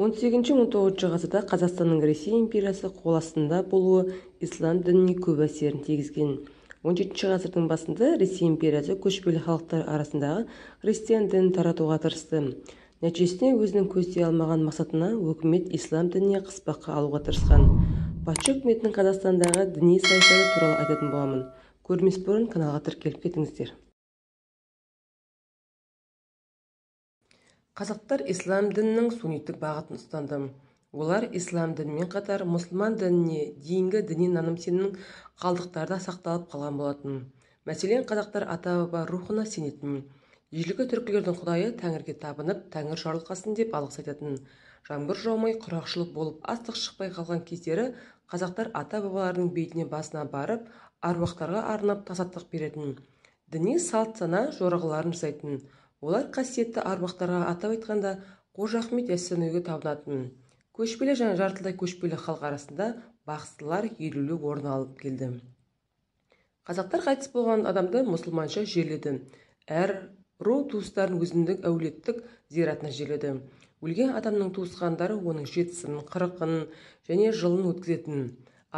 18-19 ғасырда қазақстанның ресей империясы қол астында болуы ислам дініне көп әсерін тигізген 17 ғасырдың басында ресей империясы көшпелі халықтар арасындағы христиан дінін таратуға тырысты нәтижесінде өзінің көздей алмаған мақсатына өкімет ислам дініне қыспаққа алуға тырысқан патша үкіметінің қазақстандағы діни саясаты туралы айтатын боламын көрмес бұрын каналға тіркеліп кетіңіздер қазақтар ислам дінінің сунниттік бағытын ұстанды олар ислам дінімен қатар мұсылман дініне дейінгі діни наным сенімнің қалдықтары да сақталып қалған болатын мәселен қазақтар ата баба рухына сенетін ежелгі түркілердің құдайы тәңірге табынып тәңір жарылқасын деп алғыс айтатын жаңбыр жаумай құрақшылық болып астық шықпай қалған кездері қазақтар ата бабаларының бетіне басына барып аруақтарға арнап тасаттық беретін діни салт сана жорығаларын жасайтын олар қасиетті арбақтарға атап айтқанда қожа ахмет яссауиге табынатын көшпелі және жартылай көшпелі халық арасында бақсылар елеулі орын алып келді қазақтар қайтыс болған адамды мұсылманша жерледі әр ру туыстарын өзіндік әулеттік зиратына жерледі өлген адамның туысқандары оның жетісін қырықын және жылын өткізетін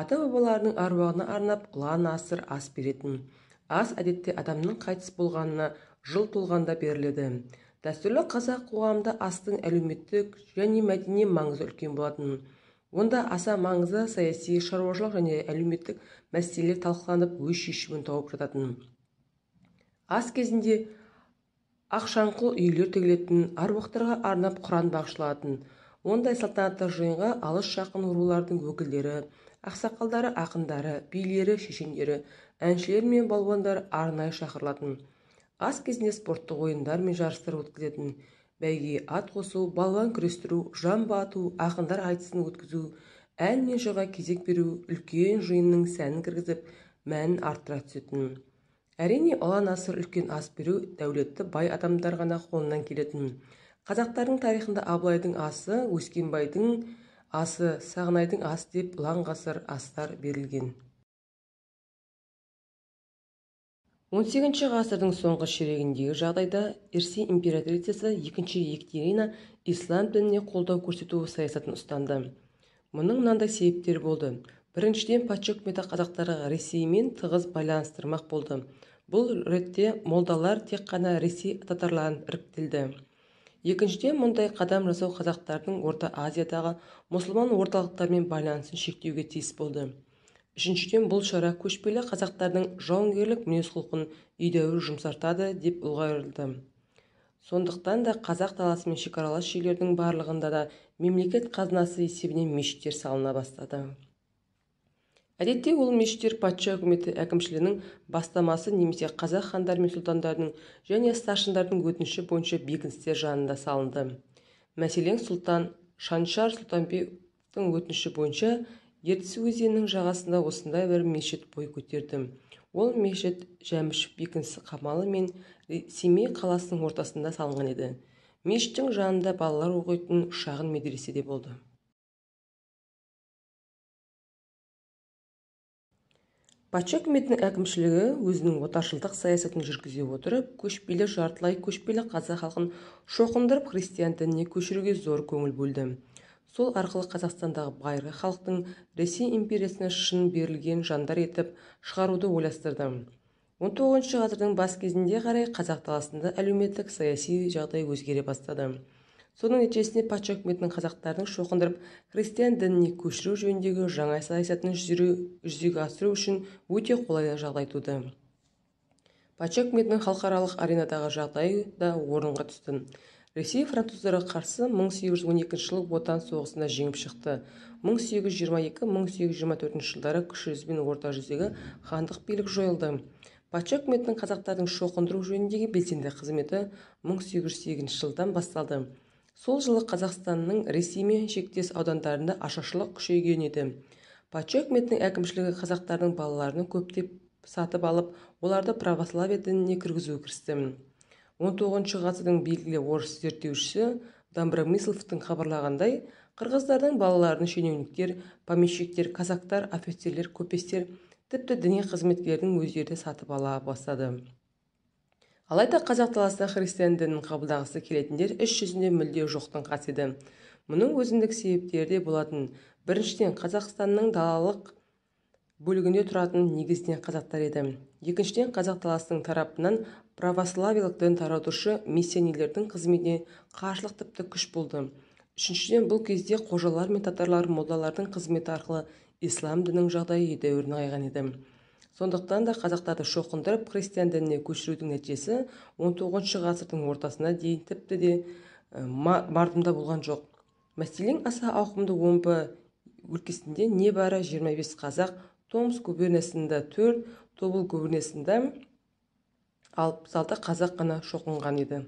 ата бабаларының аруағына арнап құлан асыр ас беретін ас әдетте адамның қайтыс болғанына жыл толғанда беріледі дәстүрлі қазақ қоғамында астың әлеуметтік және мәдени маңызы үлкен болатын онда аса маңызды саяси шаруашылық және әлеуметтік мәселелер талқыланып өз шешімін тауып жататын ас кезінде ақшаңқыл үйлер тігілетін аруақтарға арнап құран бағышталатын ондай салтанатты жиынға алыс жақын рулардың өкілдері ақсақалдары ақындары билері шешендері әншілер мен балуандар арнайы шақырылатын аз кезінде спорттық ойындар мен жарыстар өткізетін бәйге ат қосу балуан күрестіру жамбы ату ақындар айтысын өткізу ән мен жырға кезек беру үлкен жиынның сәнін кіргізіп мәнін арттыра түсетін әрине ұлан асыр үлкен ас беру дәулетті бай адамдар ғана қолынан келетін қазақтардың тарихында абылайдың асы өскенбайдың асы сағынайдың асы деп ұлан ғасыр астар берілген 18 ғасырдың соңғы ширегіндегі жағдайда ресей императрицасы екінші екатерина ислам дініне қолдау көрсету саясатын ұстанды мұның мынандай себептері болды біріншіден патша үкіметі қазақтарға ресеймен тығыз байланыстырмақ болды бұл ретте молдалар тек қана ресей татарларын іріктелді екіншіден мұндай қадам жасау қазақтардың орта азиядағы мұсылман орталықтарымен байланысын шектеуге тиіс болды үшіншіден бұл шара көшпелі қазақтардың жауынгерлік мінез құлқын едәуір жұмсартады деп ұйғарылды сондықтан да қазақ даласымен шекаралас жерлердің барлығында да мемлекет қазынасы есебінен мешіттер салына бастады әдетте ол мешіттер патша үкіметі әкімшілігінің бастамасы немесе қазақ хандары мен сұлтандардың және старшындардың өтініші бойынша бекіністер жанында салынды мәселен сұлтан шаншар сұлтанбектің өтініші бойынша ертіс өзенінің жағасында осындай бір мешіт бой көтерді ол мешіт жәмішев бекінісі қамалы мен семей қаласының ортасында салынған еді мешіттің жанында балалар оқитын шағын медресе де болды патша үкіметінің әкімшілігі өзінің отаршылдық саясатын жүргізе отырып көшпелі жартылай көшпелі қазақ халқын шоқындырып христиан дініне көшіруге зор көңіл бөлді сол арқылы қазақстандағы байырғы халықтың ресей империясына шын берілген жандар етіп шығаруды ойластырды 19 ғасырдың бас кезінде қарай қазақ даласында әлеуметтік саяси жағдай өзгере бастады соның нәтижесінде патша үкіметінің қазақтардың шоқындырып христиан дініне көшіру жөніндегі жаңа саясатын жүзеге асыру үшін өте қолайлы жағдай туды патша үкіметінің халықаралық аренадағы жағдайы да орынға түсті ресей француздарға қарсы 1812 жылы отан соғысында жеңіп шықты 1822-1824 жылдары кіші бен орта жүздегі хандық билік жойылды патша үкіметінің қазақтардың шоқындыру жөніндегі белсенді қызметі 1808 жылдан басталды сол жылы қазақстанның ресеймен шектес аудандарында ашаршылық күшейген еді патша үкіметінің әкімшілігі қазақтардың балаларын көптеп сатып алып оларды православие дініне кіргізуге кірісті он тоғызыншы ғасырдың белгілі орыс зерттеушісі Мисловтың хабарлағандай қырғыздардың балаларын шенеуніктер помещиктер казактар офицерлер көпестер тіпті діни қызметкерлердің өздері сатып ала бастады алайда қазақ даласына христиан дінін қабылдағысы келетіндер іс жүзінде мүлде жоқтың қасиеті мұның өзіндік себептері де болатын біріншіден қазақстанның далалық бөлігінде тұратын негізінен қазақтар еді екіншіден қазақ даласының тарапынан православиялық дін таратушы миссионерлердің қызметіне қарсылық тіпті күш болды үшіншіден бұл кезде қожалар мен татарлар молдалардың қызметі арқылы ислам дінінің жағдайы едәуір нығайған еді сондықтан да қазақтарды шоқындырып христиан дініне көшірудің нәтижесі 19 тоғызыншы ғасырдың ортасына дейін тіпті де мардымда болған жоқ мәселен аса ауқымды омбы өлкесінде небәрі 25 қазақ томск губерниясында төрт тобыл губерниясында алпыс алты қазақ қана шоқынған еді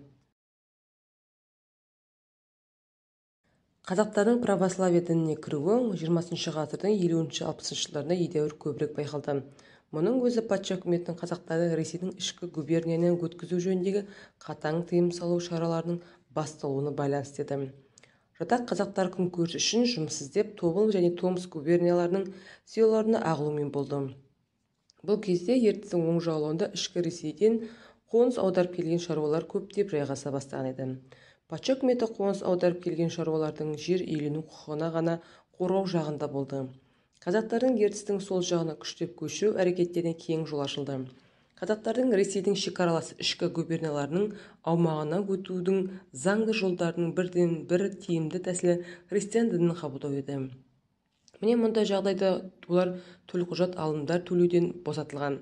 қазақтардың православие дініне кіруі жиырмасыншы ғасырдың елуінші алпысыншы жылдарында едәуір көбірек байқалды мұның өзі патша үкіметінің қазақтарды ресейдің ішкі губернияны өткізу жөніндегі қатаң тыйым салу шараларының басталуына байланысты еді жатақ қазақтар күн көрші үшін жұмыс іздеп тобыл және томск губернияларының селоларына ағылумен болды бұл кезде ертістің оң жағалауында ішкі ресейден қоныс аударып келген шаруалар көптеп жайғаса бастаған еді патша үкіметі қоныс аударып келген шаруалардың жер иелену құқығына ғана қорғау жағында болды қазақтардың ертістің сол жағына күштеп көшу әрекеттеріне кең жол ашылды қазақтардың ресейдің шекаралас ішкі губернияларының аумағына өтудің заңды жолдарының бірден бір тиімді тәсілі христиан дінін қабылдау еді міне мұндай жағдайда олар төлқұжат алымдар төлеуден босатылған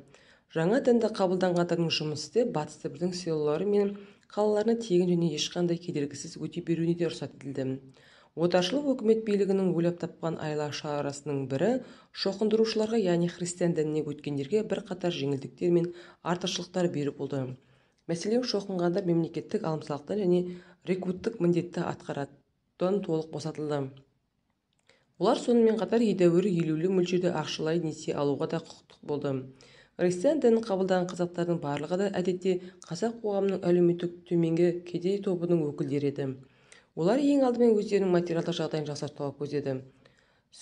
жаңа дінді қабылданғандардың жұмыс істеп батыс сібірдің селолары мен қалаларына тегін және ешқандай кедергісіз өте беруіне де рұқсат етілді отаршылық өкімет билігінің ойлап тапқан айла шарасының бірі шоқындырушыларға яғни христиан дініне өткендерге бірқатар жеңілдіктер мен артықшылықтар беру болды мәселен шоқынғандар мемлекеттік алымсалықтан және рекруттық міндетті атқаратын толық босатылды олар сонымен қатар едәуір елеулі мөлшерде ақшалай несие алуға да құқықтық болды христиан дінін қабылдаған қазақтардың барлығы да әдетте қазақ қоғамының әлеуметтік төменгі кедей тобының өкілдері еді олар ең алдымен өздерінің материалдық жағдайын жақсартуға көздеді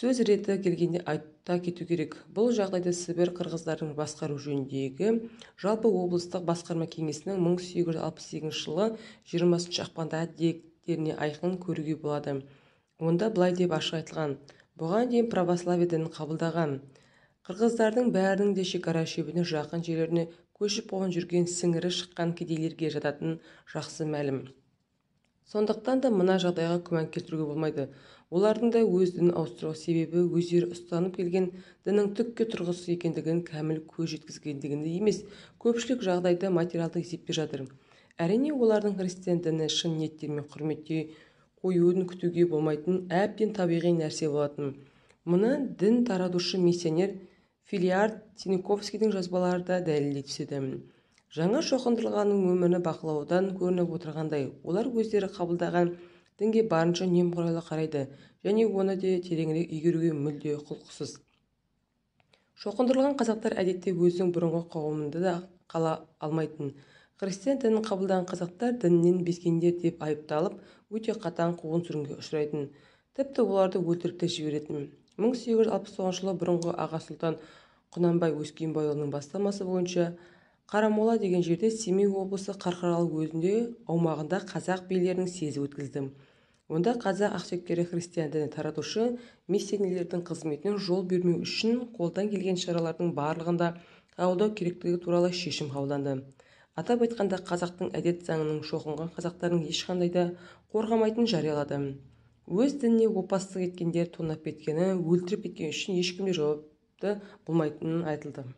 сөз реті келгенде айта кету керек бұл жағдайды сібір қырғыздарын басқару жөніндегі жалпы облыстық басқарма кеңесінің 1868 жылы 20 ақпанда деректеріне айқын көруге болады онда былай деп ашық айтылған бұған дейін православие дінін қабылдаған қырғыздардың бәрінің де шекара шебіне жақын жерлеріне көшіп қон жүрген сіңірі шыққан кедейлерге жататын жақсы мәлім сондықтан да мына жағдайға күмән келтіруге болмайды олардың да өз дінін ауыстыру себебі өздері ұстанып келген діннің түкке тұрғысыз екендігін кәміл көз жеткізгендігінде емес көпшілік жағдайда материалдық есептеп жатыр әрине олардың христиан діні шын ниеттермен құрметтей қоюын күтуге болмайтын әбден табиғи нәрсе болатын мұны дін таратушы миссионер филиард синиковскийдің жазбалары да дәлелдей түседі жаңа шоқындырылғанның өмірі бақылаудан көрініп отырғандай олар өздері қабылдаған дінге барынша немқұрайлы қарайды және оны де тереңірек игеруге мүлде құлықсыз шоқындырылған қазақтар әдетте өзінің бұрынғы қауымында да қала алмайтын христиан дінін қабылдаған қазақтар дінінен безгендер деп айыпталып өте қатаң қуғын сүргінге ұшырайтын тіпті оларды өлтіріп те жіберетін тоғызыншы жылы бұрынғы аға сұлтан құнанбай өскенбайұлының бастамасы бойынша қарамола деген жерде семей облысы қарқаралы өзінде аумағында қазақ билерінің съезі өткізді онда қазақ ақсүйектері христиан дінін таратушы миссионерлердің қызметіне жол бермеу үшін қолдан келген шаралардың барлығында қабылдау керектігі туралы шешім қабылданды атап айтқанда қазақтың әдет заңының шоқынған қазақтардың ешқандай да қорғамайтынын жариялады өз дініне опасыздық еткендер тонап кеткені өлтіріп кеткені үшін ешкім де жауапты болмайтынын айтылды